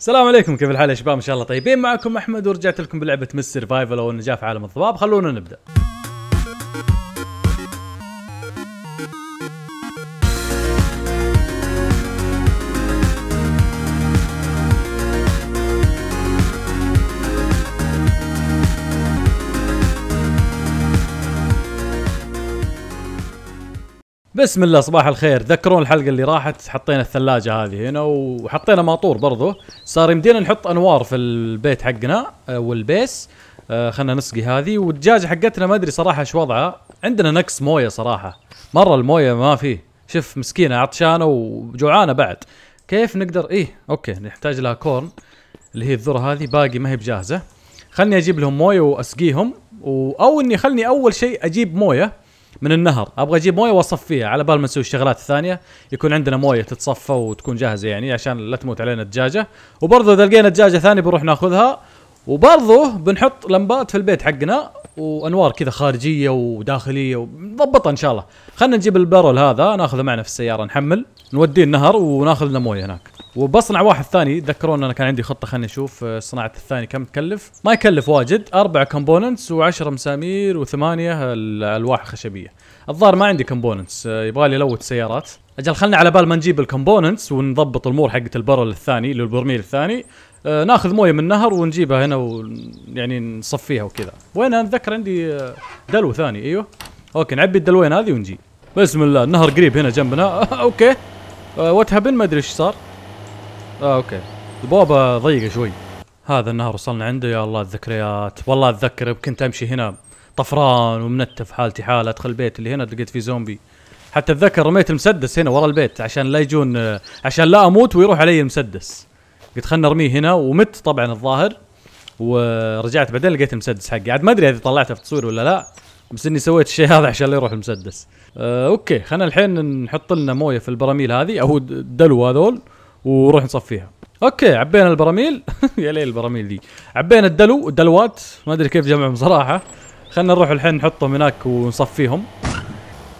السلام عليكم كيف الحال يا شباب ان شاء الله طيبين معكم احمد ورجعت لكم بلعبه مس سرفايفل او النجاه في عالم الضباب خلونا نبدا بسم الله صباح الخير تذكرون الحلقه اللي راحت حطينا الثلاجه هذه هنا وحطينا ماطور برضو صار يمدينا نحط انوار في البيت حقنا آه، والبيس آه، خلنا نسقي هذه والدجاجه حقتنا ما ادري صراحه ايش وضعها عندنا نقص مويه صراحه مره المويه ما في شوف مسكينه عطشانه وجوعانه بعد كيف نقدر ايه اوكي نحتاج لها كورن اللي هي الذره هذه باقي ما هي بجاهزه خلني اجيب لهم مويه واسقيهم و... او اني خلني اول شيء اجيب مويه من النهر ابغى اجيب مويه واصفيها على بال ما نسوي الشغلات الثانيه يكون عندنا مويه تتصفى وتكون جاهزه يعني عشان لا تموت علينا الدجاجه وبرضه اذا لقينا دجاجه ثانيه بنروح ناخذها وبرضه بنحط لمبات في البيت حقنا وانوار كذا خارجيه وداخليه ونضبطها ان شاء الله خلينا نجيب البارول هذا ناخذه معنا في السياره نحمل نوديه النهر وناخذ لنا مويه هناك وبصنع واحد ثاني تذكرون انا كان عندي خطه خلينا نشوف آه، صناعه الثاني كم تكلف ما يكلف واجد اربع كومبوننتس و10 مسامير وثمانيه الواح خشبيه الظاهر ما عندي كومبوننتس آه، يبغى لي الوت سيارات اجل خلنا على بال ما نجيب الكومبوننتس ونضبط الامور حقت البرل الثاني للبرميل الثاني آه، ناخذ مويه من النهر ونجيبها هنا ويعني نصفيها وكذا وين انا اتذكر عندي آه، دلو ثاني ايوه اوكي نعبي الدلوين هذه ونجي بسم الله النهر قريب هنا جنبنا اوكي وات آه، هابن ما ادري ايش صار آه اوكي البوابه ضيقه شوي هذا النهر وصلنا عنده يا الله الذكريات والله اتذكر كنت امشي هنا طفران ومنتف حالتي حاله ادخل البيت اللي هنا لقيت فيه زومبي حتى اتذكر رميت المسدس هنا ورا البيت عشان لا يجون عشان لا اموت ويروح علي المسدس قلت خلنا ارميه هنا ومت طبعا الظاهر ورجعت بعدين لقيت المسدس حقي عاد ما ادري اذا طلعته في تصوير ولا لا بس اني سويت الشيء هذا عشان لا يروح المسدس أه اوكي خلينا الحين نحط لنا مويه في البراميل هذه او الدلو هذول ونروح نصفيها اوكي عبينا البراميل يا ليل البراميل دي عبينا الدلو الدلوات ما ادري كيف جمعهم صراحه خلينا نروح الحين نحطهم هناك ونصفيهم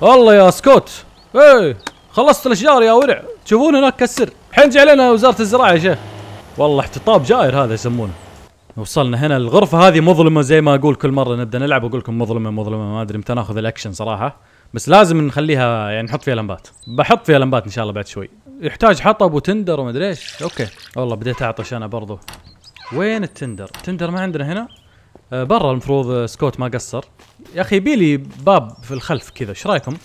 والله يا سكوت ايه خلصت الاشجار يا ورع تشوفون هناك كسر الحين جي علينا وزاره الزراعه يا شيخ والله احتطاب جائر هذا يسمونه وصلنا هنا الغرفة هذه مظلمة زي ما اقول كل مرة نبدا نلعب اقول لكم مظلمة مظلمة ما ادري متى ناخذ الاكشن صراحة بس لازم نخليها يعني نحط فيها لمبات بحط فيها لمبات ان شاء الله بعد شوي يحتاج حطب وتندر وما ادري ايش اوكي والله بديت اعطش انا برضو وين التندر التندر ما عندنا هنا آه برا المفروض سكوت ما قصر يا اخي يبي لي باب في الخلف كذا ايش رايكم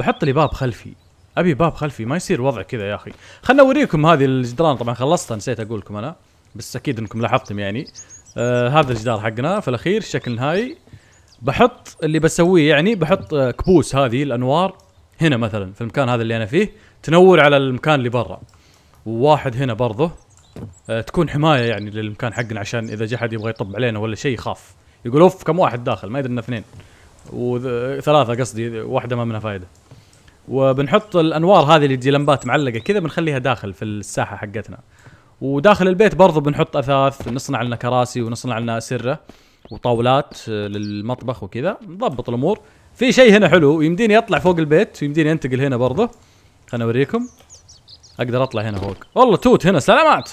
بحط لي باب خلفي ابي باب خلفي ما يصير وضع كذا يا اخي خلنا اوريكم هذه الجدران طبعا خلصتها نسيت اقول لكم انا بس اكيد انكم لاحظتم يعني آه هذا الجدار حقنا في الاخير الشكل النهائي بحط اللي بسويه يعني بحط آه كبوس هذه الانوار هنا مثلا في المكان هذا اللي انا فيه تنور على المكان اللي برا وواحد هنا برضه آه تكون حمايه يعني للمكان حقنا عشان اذا جاء حد يبغى يطب علينا ولا شيء يخاف يقول اوف كم واحد داخل ما يدري اثنين وثلاثه قصدي واحده ما منها فائده وبنحط الانوار هذه اللي تجي لمبات معلقه كذا بنخليها داخل في الساحه حقتنا وداخل البيت برضو بنحط اثاث نصنع لنا كراسي ونصنع لنا اسره وطاولات آه، للمطبخ وكذا نضبط الامور في شيء هنا حلو يمديني اطلع فوق البيت ويمديني انتقل هنا برضه خلنا اوريكم اقدر اطلع هنا فوق والله توت هنا سلامات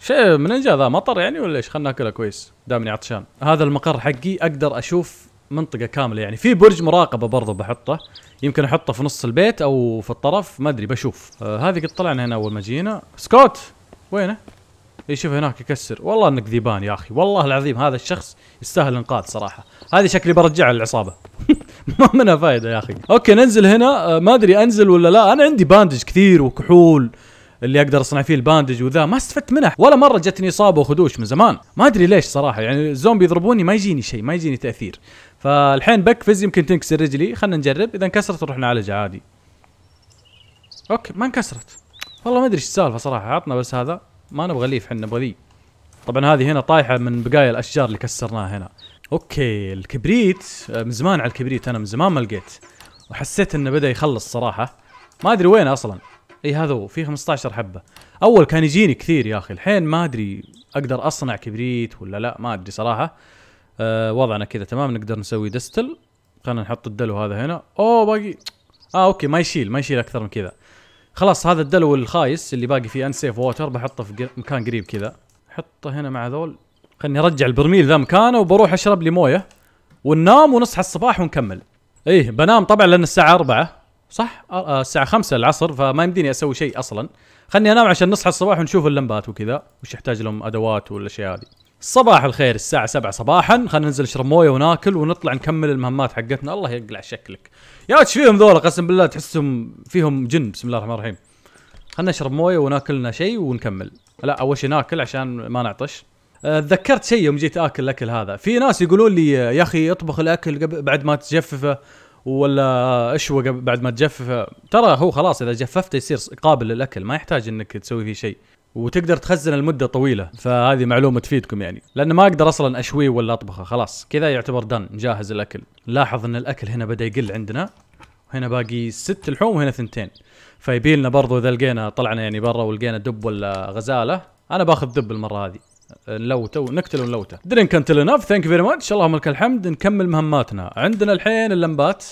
شيء من انجا ذا مطر يعني ولا ايش خلنا ناكلها كويس دامني عطشان هذا المقر حقي اقدر اشوف منطقه كامله يعني في برج مراقبه برضه بحطه يمكن احطه في نص البيت او في الطرف ما ادري بشوف آه هذه قد طلعنا هنا اول ما جينا سكوت وينه اي شوف هناك يكسر والله انك ذيبان يا اخي والله العظيم هذا الشخص يستاهل انقاذ صراحه هذه شكلي برجعها للعصابه ما منها فايده يا اخي اوكي ننزل هنا آه ما ادري انزل ولا لا انا عندي باندج كثير وكحول اللي اقدر اصنع فيه الباندج وذا ما استفدت منه ولا مره جتني اصابه وخدوش من زمان ما ادري ليش صراحه يعني الزومبي يضربوني ما يجيني شيء ما يجيني تاثير فالحين بكفز يمكن تنكسر رجلي خلينا نجرب اذا انكسرت نروح نعالجها عادي اوكي ما انكسرت والله ما ادري ايش السالفه صراحه عطنا بس هذا ما نبغى ليف احنا نبغى ذي طبعا هذه هنا طايحه من بقايا الاشجار اللي كسرناها هنا اوكي الكبريت آه، من زمان على الكبريت انا من زمان ما لقيت وحسيت انه بدا يخلص صراحه ما ادري وين اصلا اي هذا هو في 15 حبه اول كان يجيني كثير يا اخي الحين ما ادري اقدر اصنع كبريت ولا لا ما ادري صراحه آه وضعنا كذا تمام نقدر نسوي دستل خلينا نحط الدلو هذا هنا اوه باقي اه اوكي ما يشيل ما يشيل اكثر من كذا خلاص هذا الدلو الخايس اللي باقي فيه انسيف ووتر بحطه في مكان قريب كذا حطه هنا مع ذول خلني ارجع البرميل ذا مكانه وبروح اشرب لي مويه وننام ونصحى الصباح ونكمل ايه بنام طبعا لان الساعه 4 صح آه الساعه 5 العصر فما يمديني اسوي شيء اصلا خلني انام عشان نصحى الصباح ونشوف اللمبات وكذا وش يحتاج لهم ادوات والاشياء هذه صباح الخير الساعة سبعة صباحا خلينا ننزل نشرب مويه وناكل ونطلع نكمل المهمات حقتنا الله يقلع شكلك يا ايش فيهم ذولا قسم بالله تحسهم فيهم جن بسم الله الرحمن الرحيم خلينا نشرب مويه وناكل لنا شيء ونكمل لا اول شيء ناكل عشان ما نعطش أه، تذكرت شيء يوم جيت اكل الاكل هذا في ناس يقولون لي يا اخي اطبخ الاكل قبل بعد ما تجففه ولا اشوى بعد ما تجففه ترى هو خلاص اذا جففته يصير قابل للاكل ما يحتاج انك تسوي فيه شيء وتقدر تخزن المده طويله فهذه معلومه تفيدكم يعني لان ما اقدر اصلا اشويه ولا اطبخه خلاص كذا يعتبر دن جاهز الاكل لاحظ ان الاكل هنا بدا يقل عندنا هنا باقي ست لحوم وهنا ثنتين فيبي لنا برضو اذا لقينا طلعنا يعني برا ولقينا دب ولا غزاله انا باخذ دب المره هذه نلوته ونقتله ونلوته درينك انت انف ثانك فيري ماتش اللهم لك الحمد نكمل مهماتنا عندنا الحين اللمبات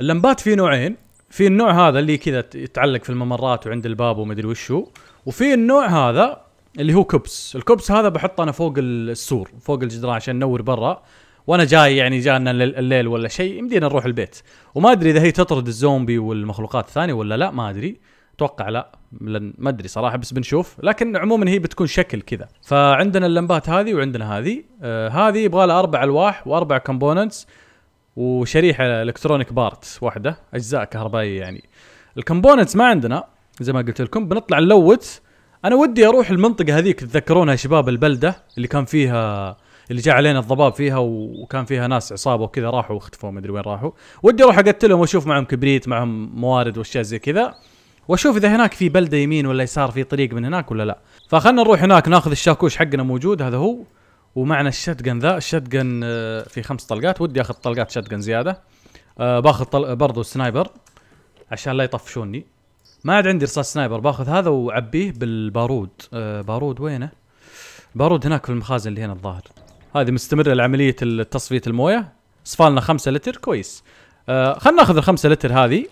اللمبات في نوعين في النوع هذا اللي كذا يتعلق في الممرات وعند الباب وما ادري وشو وفي النوع هذا اللي هو كبس الكبس هذا بحطه انا فوق السور فوق الجدران عشان نور برا وانا جاي يعني جانا الليل ولا شيء يمدينا نروح البيت وما ادري اذا هي تطرد الزومبي والمخلوقات الثانيه ولا لا ما ادري اتوقع لا لن ما ادري صراحه بس بنشوف لكن عموما هي بتكون شكل كذا فعندنا اللمبات هذه وعندنا هذه آه هذه يبغى لها اربع الواح واربع كومبوننتس وشريحه الكترونيك بارت واحده اجزاء كهربائيه يعني الكومبوننتس ما عندنا زي ما قلت لكم بنطلع نلوت انا ودي اروح المنطقه هذيك تذكرونها شباب البلده اللي كان فيها اللي جاء علينا الضباب فيها وكان فيها ناس عصابه وكذا راحوا واختفوا ما ادري وين راحوا ودي اروح اقتلهم واشوف معهم كبريت معهم موارد واشياء زي كذا واشوف اذا هناك في بلده يمين ولا يسار في طريق من هناك ولا لا فخلنا نروح هناك ناخذ الشاكوش حقنا موجود هذا هو ومعنا الشتجن ذا الشتجن آه، في خمس طلقات ودي اخذ طلقات شتجن زياده آه، باخذ برضه برضو عشان لا يطفشوني ما عاد عندي رصاص سنايبر باخذ هذا وعبيه بالبارود آه بارود وينه؟ البارود هناك في المخازن اللي هنا الظاهر هذه مستمره لعمليه تصفيه المويه صفالنا 5 لتر كويس آه خلينا ناخذ ال 5 لتر هذه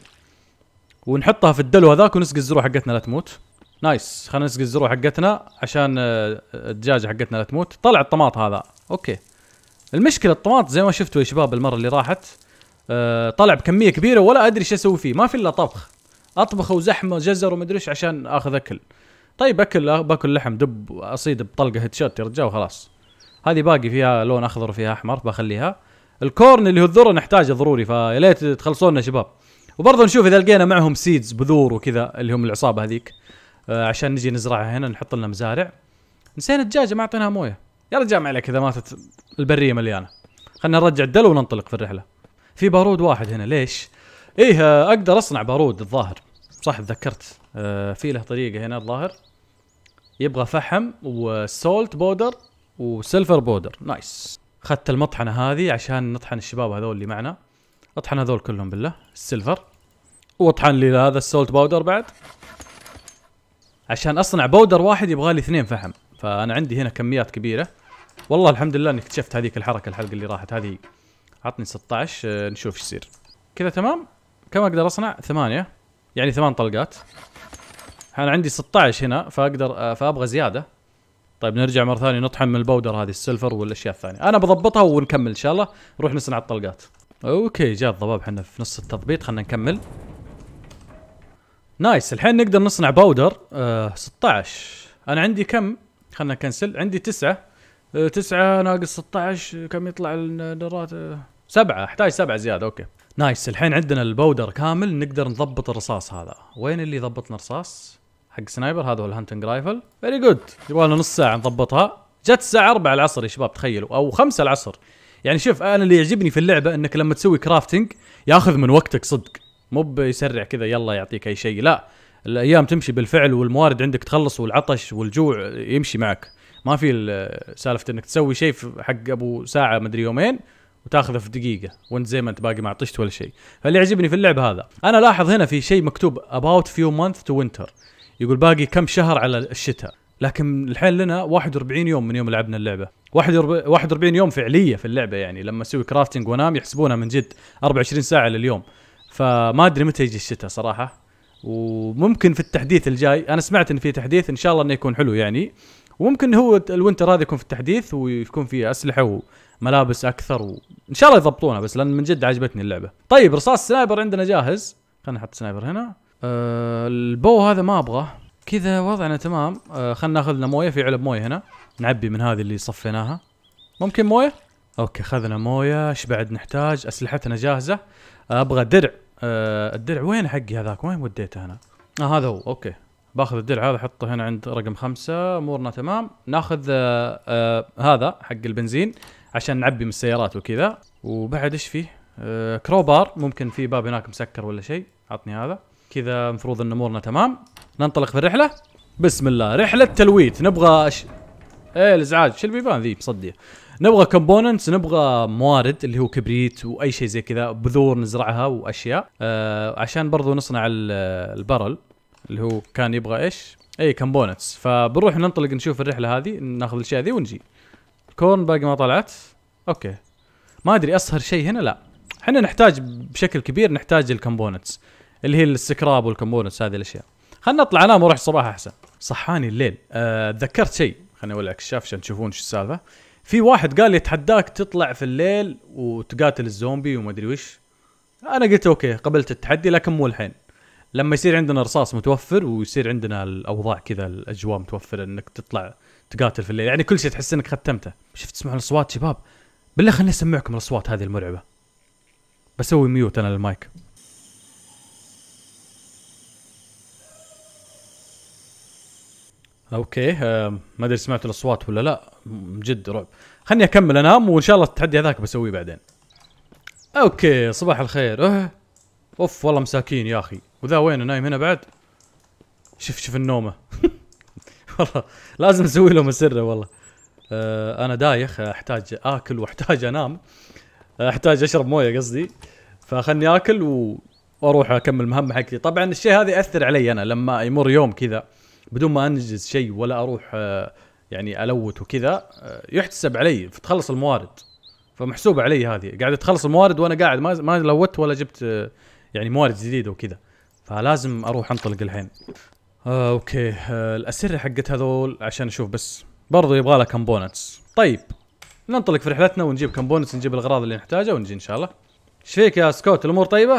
ونحطها في الدلو هذاك ونسقي الزروع حقتنا لا تموت نايس خلينا نسقي الزروع حقتنا عشان آه، الدجاجه حقتنا لا تموت طلع الطماط هذا اوكي المشكله الطماط زي ما شفتوا يا شباب المره اللي راحت آه، طلع بكميه كبيره ولا ادري ايش اسوي فيه ما في الا طبخ اطبخ وزحمه وجزر ومدري ايش عشان اخذ اكل طيب اكل باكل لحم دب اصيد بطلقه هيد شوت يا رجال وخلاص هذه باقي فيها لون اخضر وفيها احمر بخليها الكورن اللي هو الذره نحتاجه ضروري فيا ليت تخلصونا شباب وبرضه نشوف اذا لقينا معهم سيدز بذور وكذا اللي هم العصابه هذيك آه، عشان نجي نزرعها هنا نحط لنا مزارع نسينا الدجاجه ما اعطيناها مويه يا رجال ما عليك اذا ماتت البريه مليانه خلينا نرجع الدلو وننطلق في الرحله في بارود واحد هنا ليش؟ ايه آه، اقدر اصنع بارود الظاهر صح تذكرت آه في له طريقه هنا الظاهر يبغى فحم وسولت بودر وسيلفر بودر نايس اخذت المطحنه هذه عشان نطحن الشباب هذول اللي معنا اطحن هذول كلهم بالله السيلفر واطحن لي هذا السولت باودر بعد عشان اصنع بودر واحد يبغى لي اثنين فحم فانا عندي هنا كميات كبيره والله الحمد لله اني اكتشفت هذيك الحركه الحلقه اللي راحت هذه عطني 16 آه، نشوف ايش يصير كذا تمام كم اقدر اصنع ثمانية يعني ثمان طلقات انا عندي 16 هنا فاقدر آه، فابغى زياده طيب نرجع مره ثانيه نطحن من البودر هذه السلفر والاشياء الثانيه انا بضبطها ونكمل ان شاء الله نروح نصنع الطلقات اوكي جاء الضباب احنا في نص التضبيط خلينا نكمل نايس الحين نقدر نصنع باودر آه 16 انا عندي كم خلينا نكنسل عندي 9 9 آه، ناقص 16 كم يطلع النرات 7 آه، احتاج 7 زياده اوكي نايس الحين عندنا البودر كامل نقدر نضبط الرصاص هذا وين اللي ضبطنا رصاص حق سنايبر هذا هو الهانتنج رايفل فيري جود يبغى لنا نص ساعه نضبطها جت الساعه 4 العصر يا شباب تخيلوا او 5 العصر يعني شوف انا اللي يعجبني في اللعبه انك لما تسوي كرافتنج ياخذ من وقتك صدق مو بيسرع كذا يلا يعطيك اي شيء لا الايام تمشي بالفعل والموارد عندك تخلص والعطش والجوع يمشي معك ما في سالفه انك تسوي شيء حق ابو ساعه مدري يومين وتاخذه في دقيقه وانت زي ما انت باقي ما عطشت ولا شيء فاللي يعجبني في اللعب هذا انا لاحظ هنا في شيء مكتوب about few months to winter يقول باقي كم شهر على الشتاء لكن الحين لنا 41 يوم من يوم لعبنا اللعبه 41 يوم فعليه في اللعبه يعني لما اسوي كرافتنج وانام يحسبونها من جد 24 ساعه لليوم فما ادري متى يجي الشتاء صراحه وممكن في التحديث الجاي انا سمعت ان في تحديث ان شاء الله انه يكون حلو يعني وممكن هو الوينتر هذا يكون في التحديث ويكون فيه اسلحه ملابس اكثر وان شاء الله يضبطونها بس لان من جد عجبتني اللعبه طيب رصاص سنايبر عندنا جاهز خلينا نحط سنايبر هنا أه البو هذا ما ابغاه كذا وضعنا تمام أه خلينا ناخذ لنا مويه في علب مويه هنا نعبي من هذه اللي صفيناها ممكن مويه اوكي خذنا مويه ايش بعد نحتاج اسلحتنا جاهزه آه، ابغى درع أه الدرع وين حقي هذاك وين وديته انا آه هذا هو اوكي باخذ الدرع هذا احطه هنا عند رقم خمسة امورنا تمام ناخذ آه آه هذا حق البنزين عشان نعبي من السيارات وكذا وبعد ايش فيه آه، كروبار ممكن في باب هناك مسكر ولا شيء عطني هذا كذا المفروض ان امورنا تمام ننطلق في الرحله بسم الله رحله تلويت نبغى ش... ايه الازعاج شو البيبان ذي مصديه نبغى كومبوننتس نبغى موارد اللي هو كبريت واي شيء زي كذا بذور نزرعها واشياء آه عشان برضو نصنع البرل اللي هو كان يبغى ايش اي كومبوننتس فبنروح ننطلق نشوف الرحله هذه ناخذ الاشياء ذي ونجي كورن باقي ما طلعت اوكي ما ادري اصهر شيء هنا لا احنا نحتاج بشكل كبير نحتاج الكومبوننتس اللي هي السكراب والكومبوننتس هذه الاشياء خلنا اطلع انام واروح الصباح احسن صحاني الليل أه تذكرت شيء خليني اولع الشاف عشان تشوفون شو السالفه في واحد قال لي اتحداك تطلع في الليل وتقاتل الزومبي وما ادري وش انا قلت اوكي قبلت التحدي لكن مو الحين لما يصير عندنا رصاص متوفر ويصير عندنا الاوضاع كذا الاجواء متوفره انك تطلع تقاتل في الليل يعني كل شيء تحس انك ختمته شفت تسمعون الاصوات شباب بالله خليني اسمعكم الاصوات هذه المرعبه بسوي ميوت انا للمايك اوكي آه ما ادري سمعتوا الاصوات ولا لا جد رعب خلني اكمل انام وان شاء الله التحدي هذاك بسويه بعدين اوكي صباح الخير أوه. اوف والله مساكين يا اخي وذا وينه نايم هنا بعد شوف شوف النومه والله لازم اسوي له مسره والله آه، انا دايخ احتاج اكل واحتاج انام احتاج اشرب مويه قصدي فخلني اكل واروح اكمل مهمه حقتي طبعا الشيء هذا ياثر علي انا لما يمر يوم كذا بدون ما انجز شيء ولا اروح آه، يعني الوت وكذا آه، يحتسب علي فتخلص الموارد فمحسوبه علي هذه قاعد تخلص الموارد وانا قاعد ما لوت ولا جبت يعني موارد جديده وكذا فلازم اروح انطلق الحين آه اوكي آه الاسره حقت هذول عشان اشوف بس برضو يبغى لها كومبوننتس طيب ننطلق في رحلتنا ونجيب كومبوننتس نجيب الاغراض اللي نحتاجها ونجي ان شاء الله ايش فيك يا سكوت الامور طيبه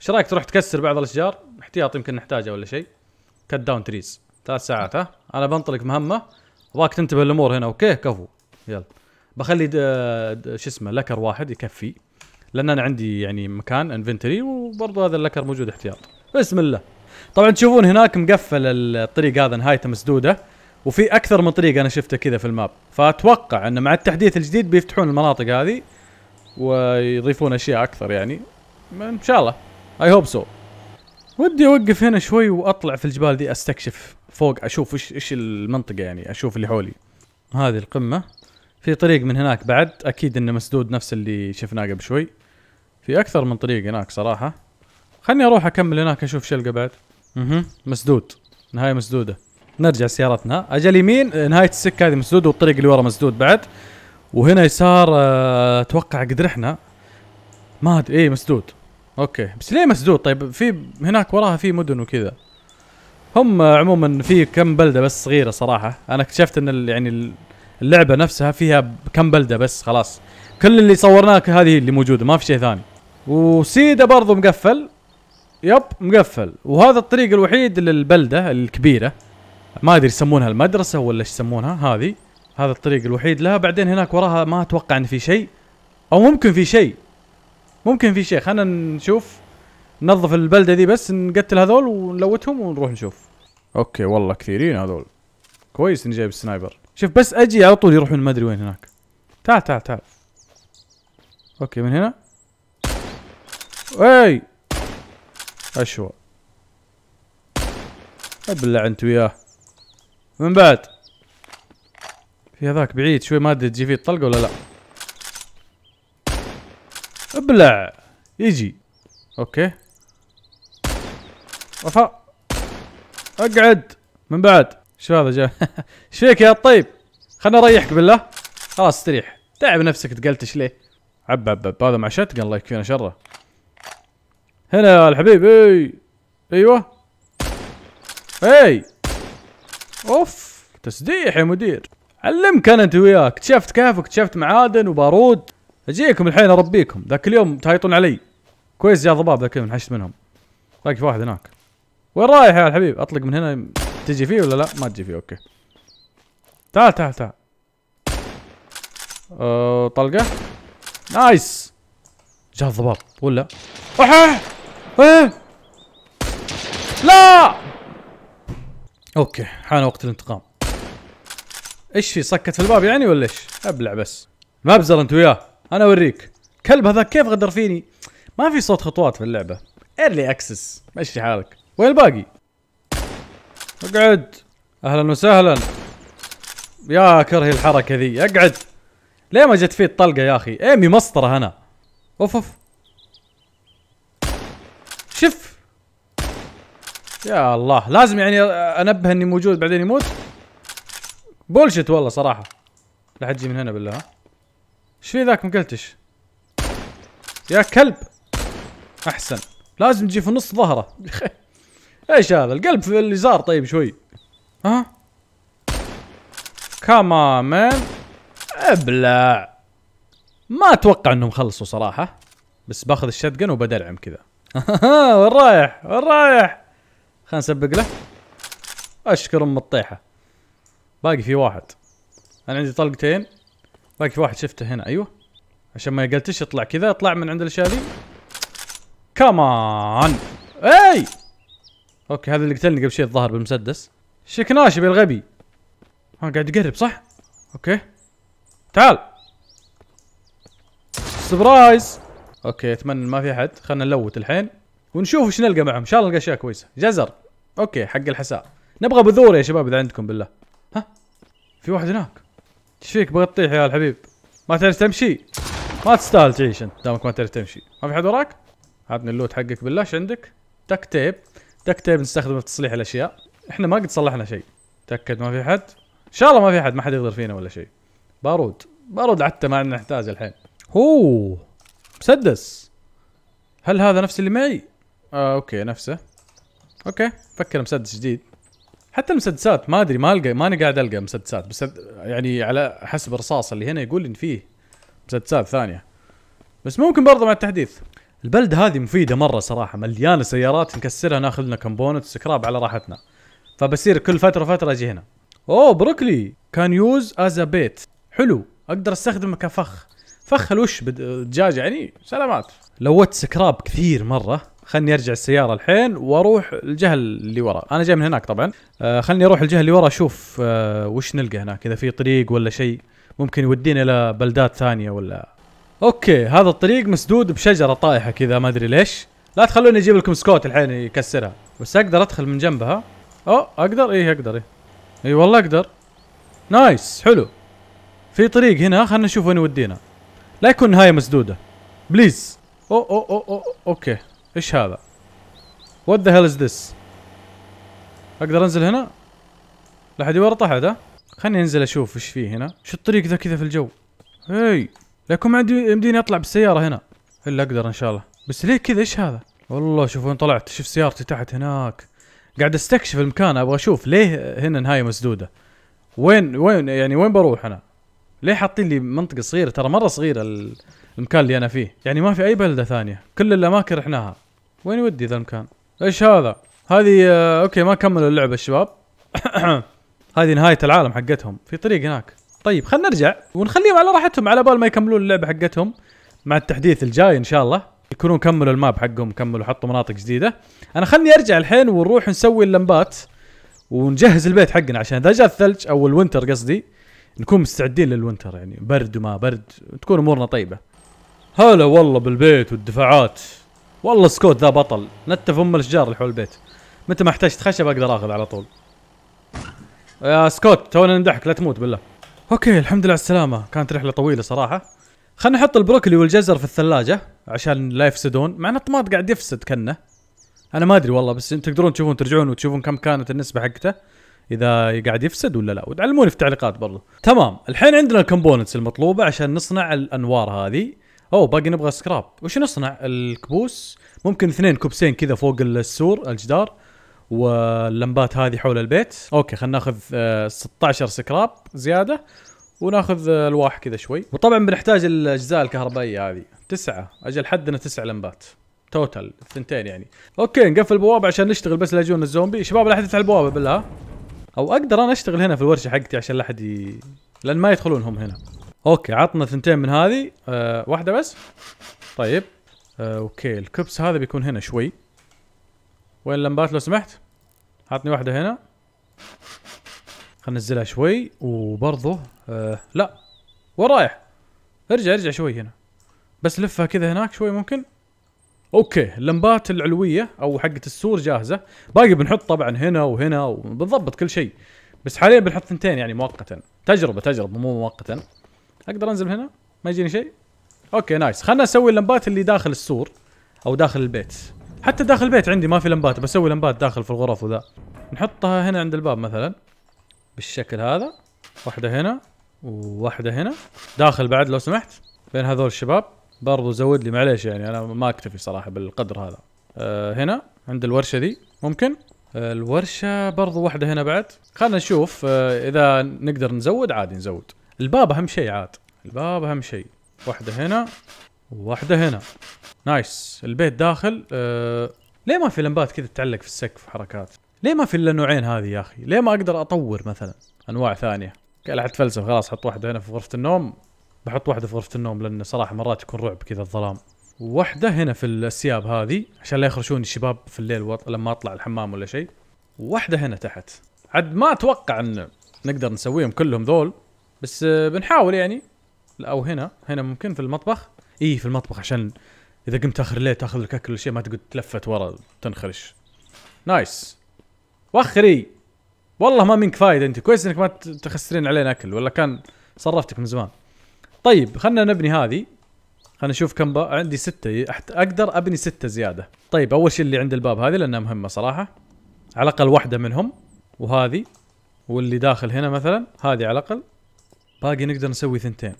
ايش رايك تروح تكسر بعض الاشجار احتياط يمكن نحتاجها ولا شيء كت داون تريز ثلاث ساعات ها انا بنطلق مهمه ابغاك تنتبه الامور هنا اوكي كفو يلا بخلي شو اسمه لكر واحد يكفي لان انا عندي يعني مكان انفنتوري وبرضه هذا اللكر موجود احتياط بسم الله طبعا تشوفون هناك مقفل الطريق هذا نهايته مسدوده وفي اكثر من طريق انا شفته كذا في الماب فاتوقع انه مع التحديث الجديد بيفتحون المناطق هذه ويضيفون اشياء اكثر يعني ان شاء الله اي هوب سو ودي اوقف هنا شوي واطلع في الجبال دي استكشف فوق اشوف ايش ايش المنطقه يعني اشوف اللي حولي هذه القمه في طريق من هناك بعد اكيد انه مسدود نفس اللي شفناه قبل شوي في اكثر من طريق هناك صراحه خلني اروح اكمل هناك اشوف شلقه بعد اها مسدود نهايه مسدوده نرجع سيارتنا اجل يمين نهايه السكه هذه مسدوده والطريق اللي ورا مسدود بعد وهنا يسار آه، اتوقع قد رحنا ما ادري ايه مسدود اوكي بس ليه مسدود طيب في هناك وراها في مدن وكذا هم عموما في كم بلده بس صغيره صراحه انا اكتشفت ان يعني اللعبه نفسها فيها كم بلده بس خلاص كل اللي صورناه هذه اللي موجوده ما في شيء ثاني وسيده برضو مقفل يب مقفل وهذا الطريق الوحيد للبلدة الكبيرة ما ادري يسمونها المدرسة ولا ايش يسمونها هذه هذا الطريق الوحيد لها بعدين هناك وراها ما اتوقع ان في شيء او ممكن في شيء ممكن في شيء خلينا نشوف ننظف البلدة دي بس نقتل هذول ونلوتهم ونروح نشوف اوكي والله كثيرين هذول كويس اني جايب السنايبر شوف بس اجي على طول يروحون ما ادري وين هناك تعال تعال تعال اوكي من هنا اي اشوى ابلع انت وياه من بعد في هذاك بعيد شوي ما ادري تجي فيه الطلقه ولا لا ابلع يجي اوكي وفاء اقعد من بعد شو هذا جا ايش فيك يا الطيب خلنا اريحك بالله خلاص استريح تعب نفسك تقلتش ليه عب عب عب هذا مع شتقن الله يكفينا شره هنا يا الحبيب اي ايوه اي اوف تسديح يا مدير علمك انا انت وياك اكتشفت كيف اكتشفت معادن وبارود اجيكم الحين اربيكم ذاك اليوم تهايطون علي كويس يا ضباب ذاك اليوم انحشت منهم في واحد هناك وين رايح يا الحبيب اطلق من هنا تجي فيه ولا لا ما تجي فيه اوكي تعال تعال تعال أه، طلقه نايس جاء الضباب ولا احا ايه لا اوكي حان وقت الانتقام ايش في صكت في الباب يعني ولا ايش ابلع بس ما بزر انت وياه انا اوريك كلب هذاك كيف غدر فيني ما في صوت خطوات في اللعبه ايرلي اكسس مشي حالك وين الباقي اقعد اهلا وسهلا يا كرهي الحركه ذي اقعد ليه ما جت فيه الطلقه يا اخي ايمي مسطره هنا اوف اوف شف يا الله لازم يعني انبه اني موجود بعدين يموت بولشت والله صراحه لا حد يجي من هنا بالله ايش في ذاك مقلتش يا كلب احسن لازم تجي في نص ظهره ايش هذا القلب في اليسار طيب شوي ها كمان ابلع ما اتوقع انهم خلصوا صراحه بس باخذ الشتقن وبدرعم كذا وين رايح؟ وين رايح؟ خلينا نسبق له اشكر ام الطيحه باقي في واحد انا عندي طلقتين باقي في واحد شفته هنا ايوه عشان ما يقلتش اطلع كذا اطلع من عند الاشياء ذي كمان اي اوكي هذا اللي قتلني قبل شوي الظاهر بالمسدس شكناش بالغبي ها قاعد يقرب صح اوكي تعال سبرايز اوكي اتمنى ما في احد خلينا نلوت الحين ونشوف ايش نلقى معهم ان شاء الله نلقى اشياء كويسه جزر اوكي حق الحساء نبغى بذور يا شباب اذا عندكم بالله ها في واحد هناك ايش فيك بغيت تطيح يا الحبيب ما تعرف تمشي ما تستاهل تعيش انت دامك ما تعرف تمشي ما في حد وراك عطني اللوت حقك بالله ايش عندك تك تيب تك تيب نستخدمه في تصليح الاشياء احنا ما قد صلحنا شيء تاكد ما في حد ان شاء الله ما في حد ما حد يقدر فينا ولا شيء بارود بارود حتى ما نحتاج الحين اوه مسدس هل هذا نفس اللي معي؟ آه اوكي نفسه اوكي فكر مسدس جديد حتى المسدسات ما ادري ما القى ماني قاعد القى مسدسات بس يعني على حسب الرصاص اللي هنا يقول ان فيه مسدسات ثانيه بس ممكن برضه مع التحديث البلدة هذه مفيدة مرة صراحة مليانة سيارات نكسرها ناخذ لنا كمبونت سكراب على راحتنا فبصير كل فترة فترة اجي هنا اوه بروكلي كان يوز از بيت حلو اقدر استخدمه كفخ فخ الوش دجاج يعني سلامات لوت سكراب كثير مره خلني ارجع السياره الحين واروح الجهه اللي ورا انا جاي من هناك طبعا آه، خلني اروح الجهه اللي ورا اشوف آه، وش نلقى هناك اذا في طريق ولا شيء ممكن يودينا الى بلدات ثانيه ولا اوكي هذا الطريق مسدود بشجره طايحه كذا ما ادري ليش لا تخلوني اجيب لكم سكوت الحين يكسرها بس اقدر ادخل من جنبها او اقدر ايه اقدر إيه. اي والله اقدر نايس حلو في طريق هنا خلنا نشوف وين يودينا لا يكون نهايه مسدوده بليز او او او, أو اوكي ايش هذا وات ذا هيل از ذس اقدر انزل هنا لا حد يورط احد ها خليني انزل اشوف ايش فيه هنا شو الطريق ذا كذا في الجو هي لا يكون عندي يمديني اطلع بالسياره هنا الا اقدر ان شاء الله بس ليه كذا ايش هذا والله شوف وين طلعت شوف سيارتي تحت هناك قاعد استكشف المكان ابغى اشوف ليه هنا نهايه مسدوده وين وين يعني وين بروح انا ليه حاطين لي منطقه صغيره ترى مره صغيره المكان اللي انا فيه يعني ما في اي بلده ثانيه كل الاماكن رحناها وين ودي ذا المكان ايش هذا هذه آه اوكي ما كملوا اللعبه الشباب هذه نهايه العالم حقتهم في طريق هناك طيب خلينا نرجع ونخليهم على راحتهم على بال ما يكملون اللعبه حقتهم مع التحديث الجاي ان شاء الله يكونون كملوا الماب حقهم كملوا حطوا مناطق جديده انا خلني ارجع الحين ونروح نسوي اللمبات ونجهز البيت حقنا عشان اذا جاء الثلج او الوينتر قصدي نكون مستعدين للوينتر يعني برد وما برد تكون امورنا طيبه هلا والله بالبيت والدفاعات والله سكوت ذا بطل نتف ام الاشجار اللي حول البيت متى ما احتجت خشب اقدر اخذ على طول يا سكوت تونا نمدحك لا تموت بالله اوكي الحمد لله على السلامه كانت رحله طويله صراحه خلينا نحط البروكلي والجزر في الثلاجه عشان لا يفسدون مع ان الطماط قاعد يفسد كنه انا ما ادري والله بس تقدرون تشوفون ترجعون وتشوفون كم كانت النسبه حقته اذا قاعد يفسد ولا لا وتعلموني في التعليقات برضه تمام الحين عندنا الكومبوننتس المطلوبه عشان نصنع الانوار هذه او باقي نبغى سكراب وش نصنع الكبوس ممكن اثنين كبسين كذا فوق السور الجدار واللمبات هذه حول البيت اوكي خلينا ناخذ 16 آه، سكراب زياده وناخذ آه، الواح كذا شوي وطبعا بنحتاج الاجزاء الكهربائيه هذه تسعه اجل حدنا تسع لمبات توتال الثنتين يعني اوكي نقفل البوابه عشان نشتغل بس لا يجون الزومبي شباب لا حد يفتح البوابه بالله او اقدر انا اشتغل هنا في الورشه حقتي عشان لا احد ي... لان ما يدخلون هم هنا اوكي عطنا ثنتين من هذه آه واحده بس طيب آه اوكي الكبس هذا بيكون هنا شوي وين اللمبات لو سمحت عطني واحده هنا خلينا ننزلها شوي وبرضه آه لا وين رايح ارجع ارجع شوي هنا بس لفها كذا هناك شوي ممكن اوكي اللمبات العلويه او حقه السور جاهزه باقي بنحط طبعا هنا وهنا وبنضبط كل شيء بس حاليا بنحط ثنتين يعني مؤقتا تجربه تجربه مو مؤقتا اقدر انزل هنا ما يجيني شيء اوكي نايس خلنا نسوي اللمبات اللي داخل السور او داخل البيت حتى داخل البيت عندي ما في لمبات بسوي لمبات داخل في الغرف وذا نحطها هنا عند الباب مثلا بالشكل هذا واحده هنا وواحده هنا داخل بعد لو سمحت بين هذول الشباب برضو زود لي معليش يعني انا ما اكتفي صراحه بالقدر هذا أه هنا عند الورشه ذي ممكن أه الورشه برضو واحده هنا بعد خلينا نشوف أه اذا نقدر نزود عادي نزود الباب اهم شيء عاد الباب اهم شيء واحده هنا وواحده هنا نايس البيت داخل أه ليه ما في لمبات كذا تتعلق في السقف حركات ليه ما في الا نوعين هذه يا اخي ليه ما اقدر اطور مثلا انواع ثانيه قال حتفلسف خلاص حط واحده هنا في غرفه النوم بحط واحده في غرفه النوم لان صراحه مرات يكون رعب كذا الظلام وواحده هنا في الثياب هذه عشان لا يخرشوني الشباب في الليل وط... لما اطلع الحمام ولا شيء وواحده هنا تحت عد ما اتوقع ان نقدر نسويهم كلهم ذول بس بنحاول يعني لا او هنا هنا ممكن في المطبخ اي في المطبخ عشان اذا قمت اخر الليل تاخذ لك اكل شيء ما تقعد تلفت ورا تنخرش نايس وخري والله ما منك فايده انت كويس انك ما تخسرين علينا اكل ولا كان صرفتك من زمان طيب خلنا نبني هذه خلينا نشوف كم عندي ستة اقدر ابني ستة زيادة طيب اول شيء اللي عند الباب هذه لانها مهمة صراحة على الاقل واحدة منهم وهذه واللي داخل هنا مثلا هذه على الاقل باقي نقدر نسوي ثنتين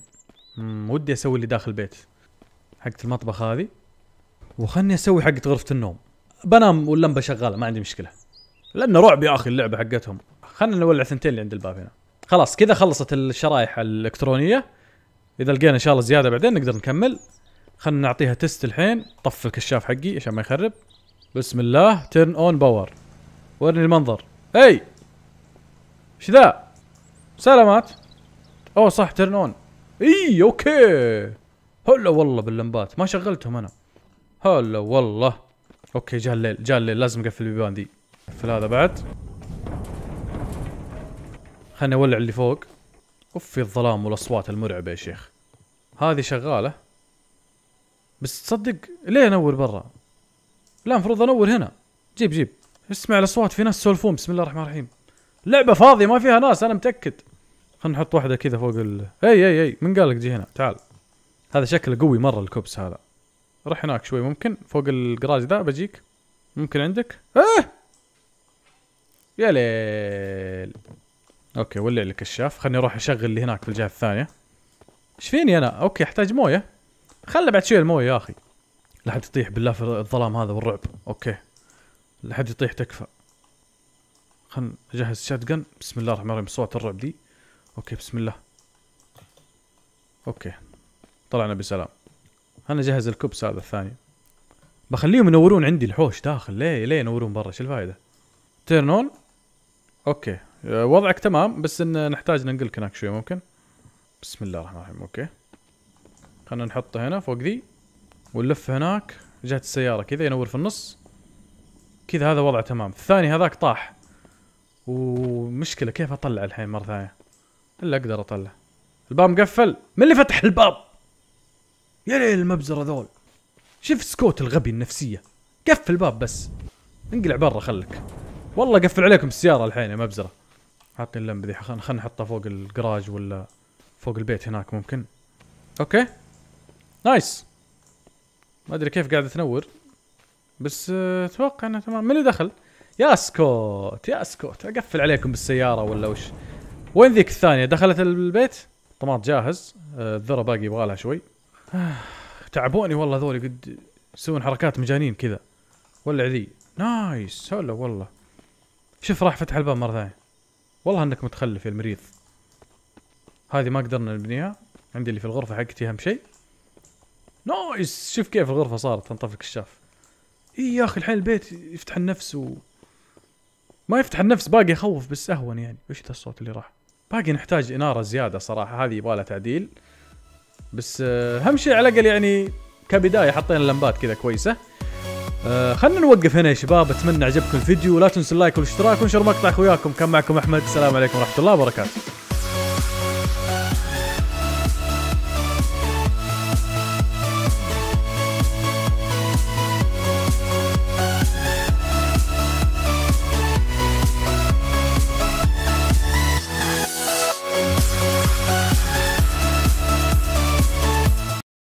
ودي اسوي اللي داخل البيت حقت المطبخ هذه وخلني اسوي حقت غرفة النوم بنام واللمبة شغالة ما عندي مشكلة لأن رعب يا اخي اللعبة حقتهم خلنا نولع ثنتين اللي عند الباب هنا خلاص كذا خلصت الشرايح الالكترونية اذا لقينا ان شاء الله زياده بعدين نقدر نكمل خلنا نعطيها تست الحين طف الكشاف حقي عشان ما يخرب بسم الله تيرن اون باور ورني المنظر اي ايش ذا سلامات اوه صح تيرن اون اي اوكي هلا والله باللمبات ما شغلتهم انا هلا والله اوكي جاء الليل جاء الليل لازم اقفل البيبان دي اقفل هذا بعد خلني اولع اللي فوق اوف الظلام والاصوات المرعبه يا شيخ هذه شغاله بس تصدق ليه انور برا لا المفروض انور هنا جيب جيب اسمع الاصوات في ناس يسولفون بسم الله الرحمن الرحيم لعبه فاضيه ما فيها ناس انا متاكد خلينا نحط واحده كذا فوق ال اي اي اي من قال لك جي هنا تعال هذا شكله قوي مره الكوبس هذا روح هناك شوي ممكن فوق الجراج ذا بجيك ممكن عندك اه يا ليل اوكي ولع الكشاف خلني اروح اشغل اللي هناك في الجهه الثانيه ايش فيني انا اوكي احتاج مويه خله بعد شوي المويه يا اخي لحد يطيح بالله في الظلام هذا والرعب اوكي لحد يطيح تكفى خل نجهز شات جن بسم الله الرحمن الرحيم صوت الرعب دي اوكي بسم الله اوكي طلعنا بسلام انا جهز الكبس هذا الثاني بخليهم ينورون عندي الحوش داخل ليه ليه ينورون برا شو الفائده تيرن اون اوكي آه، وضعك تمام بس ان نحتاج ننقلك هناك شوي ممكن بسم الله الرحمن الرحيم اوكي خلنا نحطه هنا فوق ذي ونلف هناك جهه السياره كذا ينور في النص كذا هذا وضعه تمام الثاني هذاك طاح ومشكله كيف اطلع الحين مره ثانيه الا اقدر اطلع الباب مقفل من اللي فتح الباب يا ليل المبزره ذول شوف سكوت الغبي النفسيه قفل الباب بس انقلع برا خلك والله قفل عليكم السياره الحين يا مبزره حاطين اللمبه ذي خلينا نحطها فوق الجراج ولا فوق البيت هناك ممكن اوكي نايس ما ادري كيف قاعده تنور بس آه، اتوقع انه تمام من اللي دخل يا اسكوت يا اسكوت اقفل عليكم بالسياره ولا وش وين ذيك الثانيه دخلت البيت طماط جاهز آه، الذره باقي يبغى لها شوي آه، تعبوني والله هذول قد يسوون حركات مجانين كذا ولا ذي نايس هلا والله شوف راح فتح الباب مره ثانيه والله انك متخلف يا المريض هذه ما قدرنا نبنيها عندي اللي في الغرفه حقتي اهم شيء نايس شوف كيف الغرفه صارت تنطفي الكشاف اي يا اخي الحين البيت يفتح النفس و ما يفتح النفس باقي يخوف بس اهون يعني وش ذا الصوت اللي راح باقي نحتاج اناره زياده صراحه هذه يبغى لها تعديل بس آه، اهم شيء على الاقل يعني كبدايه حطينا لمبات كذا كويسه آه، خلنا نوقف هنا يا شباب اتمنى عجبكم الفيديو لا تنسوا اللايك والاشتراك وانشر مقطع اخوياكم كان معكم احمد السلام عليكم ورحمه الله وبركاته